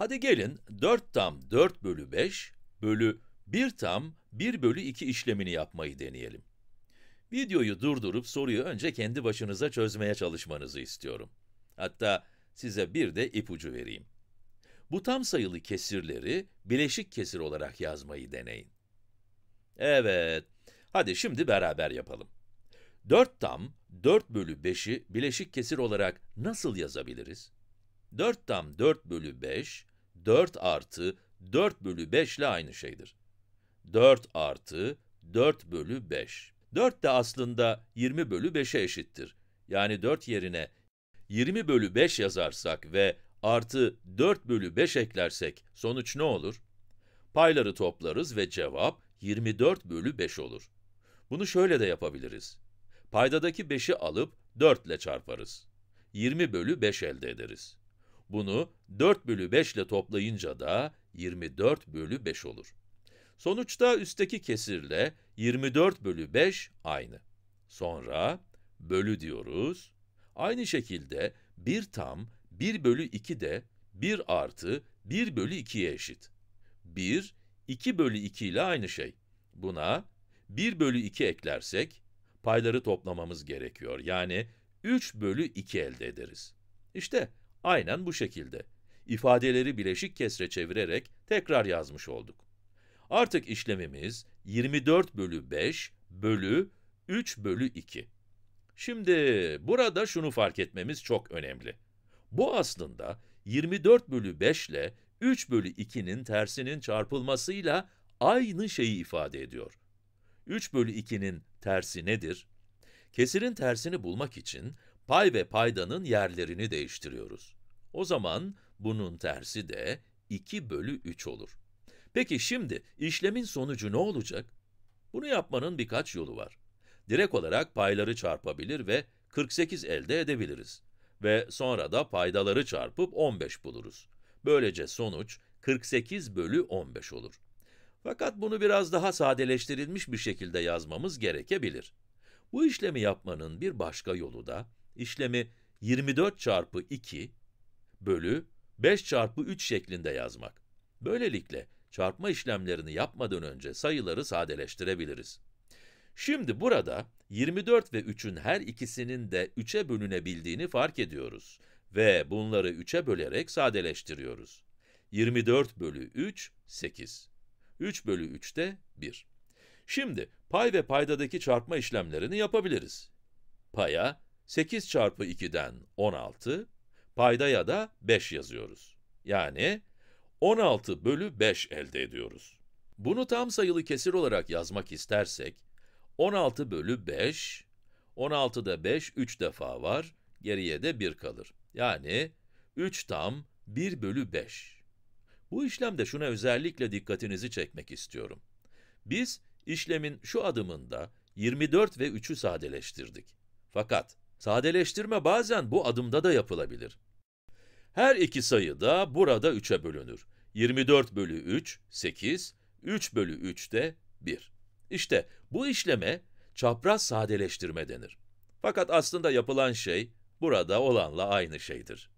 Hadi gelin 4 tam 4 bölü 5 bölü 1 tam 1 bölü 2 işlemini yapmayı deneyelim. Videoyu durdurup soruyu önce kendi başınıza çözmeye çalışmanızı istiyorum. Hatta size bir de ipucu vereyim. Bu tam sayılı kesirleri bileşik kesir olarak yazmayı deneyin. Evet, hadi şimdi beraber yapalım. 4 tam 4 bölü 5'i bileşik kesir olarak nasıl yazabiliriz? 4 tam 4 bölü 5 4 artı 4 bölü 5 ile aynı şeydir. 4 artı 4 bölü 5. 4 de aslında 20 bölü 5'e eşittir. Yani 4 yerine 20 bölü 5 yazarsak ve artı 4 bölü 5 eklersek sonuç ne olur? Payları toplarız ve cevap 24 bölü 5 olur. Bunu şöyle de yapabiliriz. Paydadaki 5'i alıp 4 ile çarparız. 20 bölü 5 elde ederiz. Bunu 4 bölü 5 ile toplayınca da 24 bölü 5 olur. Sonuçta üstteki kesirle 24 bölü 5 aynı. Sonra bölü diyoruz. Aynı şekilde 1 tam 1 bölü 2 de 1 artı 1 bölü 2'ye eşit. 1, 2 bölü 2 ile aynı şey. Buna 1 bölü 2 eklersek payları toplamamız gerekiyor. Yani 3 bölü 2 elde ederiz. İşte Aynen bu şekilde. İfadeleri bileşik kesre çevirerek tekrar yazmış olduk. Artık işlemimiz 24 bölü 5 bölü 3 bölü 2. Şimdi burada şunu fark etmemiz çok önemli. Bu aslında 24 bölü 5 ile 3 bölü 2'nin tersinin çarpılmasıyla aynı şeyi ifade ediyor. 3 bölü 2'nin tersi nedir? Kesirin tersini bulmak için pay ve paydanın yerlerini değiştiriyoruz. O zaman bunun tersi de 2 bölü 3 olur. Peki şimdi işlemin sonucu ne olacak? Bunu yapmanın birkaç yolu var. Direkt olarak payları çarpabilir ve 48 elde edebiliriz. Ve sonra da paydaları çarpıp 15 buluruz. Böylece sonuç 48 bölü 15 olur. Fakat bunu biraz daha sadeleştirilmiş bir şekilde yazmamız gerekebilir. Bu işlemi yapmanın bir başka yolu da işlemi 24 çarpı 2 bölü 5 çarpı 3 şeklinde yazmak. Böylelikle çarpma işlemlerini yapmadan önce sayıları sadeleştirebiliriz. Şimdi burada 24 ve 3'ün her ikisinin de 3'e bölünebildiğini fark ediyoruz ve bunları 3'e bölerek sadeleştiriyoruz. 24 bölü 3, 8. 3 bölü 3 de 1. Şimdi pay ve paydadaki çarpma işlemlerini yapabiliriz. Paya 8 çarpı 2'den 16, paydaya da 5 yazıyoruz. Yani 16 bölü 5 elde ediyoruz. Bunu tam sayılı kesir olarak yazmak istersek, 16 bölü 5, 16'da 5 3 defa var, geriye de 1 kalır. Yani 3 tam 1 bölü 5. Bu işlemde şuna özellikle dikkatinizi çekmek istiyorum. Biz İşlemin şu adımında 24 ve 3'ü sadeleştirdik. Fakat sadeleştirme bazen bu adımda da yapılabilir. Her iki sayı da burada 3'e bölünür. 24 bölü 3, 8, 3 bölü 3 de 1. İşte bu işleme çapraz sadeleştirme denir. Fakat aslında yapılan şey burada olanla aynı şeydir.